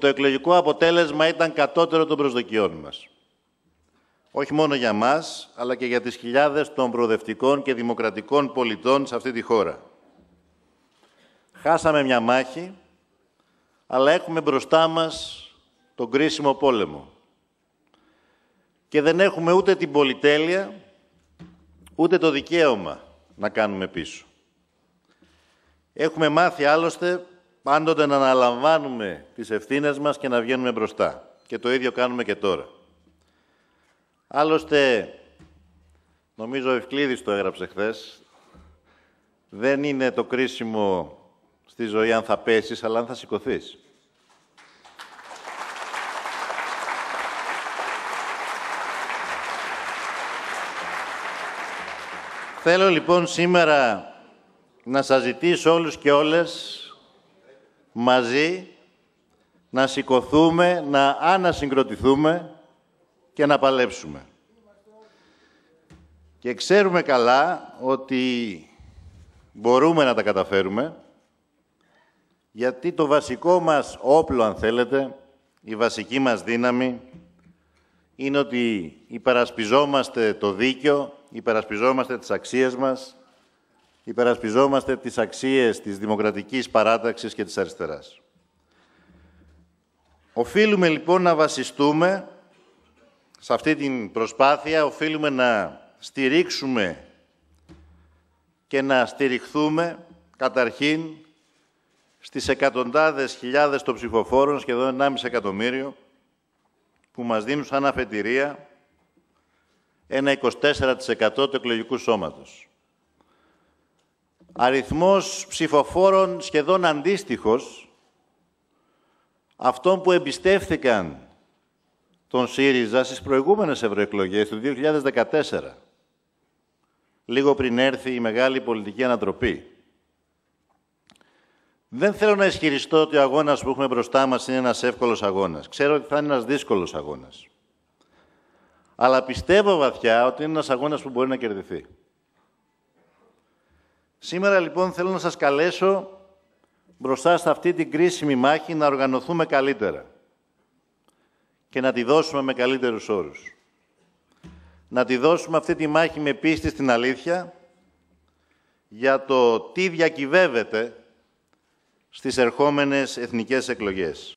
Το εκλογικό αποτέλεσμα ήταν κατώτερο των προσδοκιών μας. Όχι μόνο για μας, αλλά και για τις χιλιάδες των προοδευτικών και δημοκρατικών πολιτών σε αυτή τη χώρα. Χάσαμε μια μάχη, αλλά έχουμε μπροστά μας τον κρίσιμο πόλεμο. Και δεν έχουμε ούτε την πολυτέλεια, ούτε το δικαίωμα να κάνουμε πίσω. Έχουμε μάθει άλλωστε πάντοτε να αναλαμβάνουμε τις ευθύνες μας και να βγαίνουμε μπροστά. Και το ίδιο κάνουμε και τώρα. Άλλωστε, νομίζω ο Ευκλήδης το έγραψε χθες. δεν είναι το κρίσιμο στη ζωή αν θα πέσεις, αλλά αν θα σηκωθείς. Θέλω λοιπόν σήμερα να σας ζητήσω όλους και όλες μαζί να σηκωθούμε, να ανασυγκροτηθούμε και να παλέψουμε. Και ξέρουμε καλά ότι μπορούμε να τα καταφέρουμε, γιατί το βασικό μας όπλο, αν θέλετε, η βασική μας δύναμη, είναι ότι υπερασπιζόμαστε το δίκιο, υπερασπιζόμαστε τις αξίες μας, υπερασπιζόμαστε τις αξίες της δημοκρατικής παράταξης και της αριστεράς. Οφείλουμε λοιπόν να βασιστούμε σε αυτή την προσπάθεια, οφείλουμε να στηρίξουμε και να στηριχθούμε καταρχήν στις εκατοντάδες χιλιάδες των ψηφοφόρων, σχεδόν 1,5 εκατομμύριο, που μας δίνουν σαν αφετηρία ένα 24% του εκλογικού σώματος αριθμός ψηφοφόρων σχεδόν αντίστοιχος αυτών που εμπιστεύθηκαν τον ΣΥΡΙΖΑ στις προηγούμενες ευρωεκλογές του 2014, λίγο πριν έρθει η μεγάλη πολιτική ανατροπή. Δεν θέλω να ισχυριστώ ότι ο αγώνας που έχουμε μπροστά μας είναι ένας εύκολος αγώνας. Ξέρω ότι θα είναι ένας δύσκολος αγώνας. Αλλά πιστεύω βαθιά ότι είναι ένας αγώνας που μπορεί να κερδιθεί. Σήμερα λοιπόν θέλω να σας καλέσω μπροστά σε αυτή την κρίσιμη μάχη να οργανωθούμε καλύτερα και να τη δώσουμε με καλύτερους όρους. Να τη δώσουμε αυτή τη μάχη με πίστη στην αλήθεια για το τι διακυβεύεται στις ερχόμενες εθνικές εκλογές.